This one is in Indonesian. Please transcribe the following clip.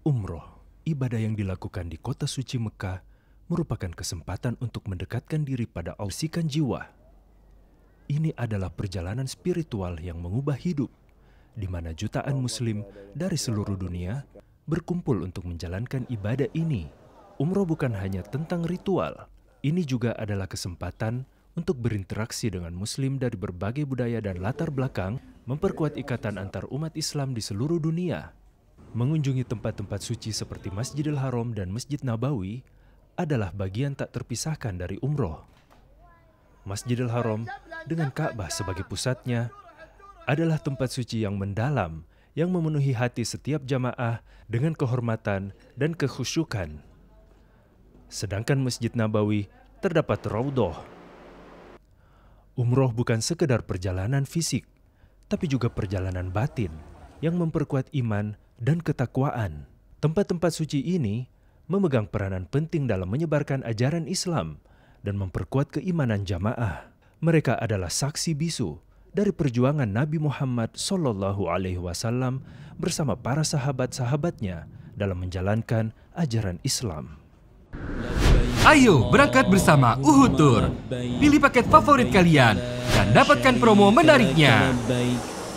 Umroh, ibadah yang dilakukan di kota suci Mekah, merupakan kesempatan untuk mendekatkan diri pada ausikan jiwa. Ini adalah perjalanan spiritual yang mengubah hidup, di mana jutaan muslim dari seluruh dunia berkumpul untuk menjalankan ibadah ini. Umroh bukan hanya tentang ritual, ini juga adalah kesempatan untuk berinteraksi dengan muslim dari berbagai budaya dan latar belakang, memperkuat ikatan antar umat Islam di seluruh dunia. Mengunjungi tempat-tempat suci seperti Masjidil Haram dan Masjid Nabawi adalah bagian tak terpisahkan dari umroh. Masjidil Haram dengan Ka'bah sebagai pusatnya adalah tempat suci yang mendalam yang memenuhi hati setiap jamaah dengan kehormatan dan kekhusyukan. Sedangkan Masjid Nabawi terdapat Raudhah. Umroh bukan sekedar perjalanan fisik, tapi juga perjalanan batin yang memperkuat iman dan ketakwaan. Tempat-tempat suci ini memegang peranan penting dalam menyebarkan ajaran Islam dan memperkuat keimanan jamaah. Mereka adalah saksi bisu dari perjuangan Nabi Muhammad Shallallahu Alaihi Wasallam bersama para sahabat-sahabatnya dalam menjalankan ajaran Islam. Ayo berangkat bersama Uhud Tour. Pilih paket favorit kalian dan dapatkan promo menariknya.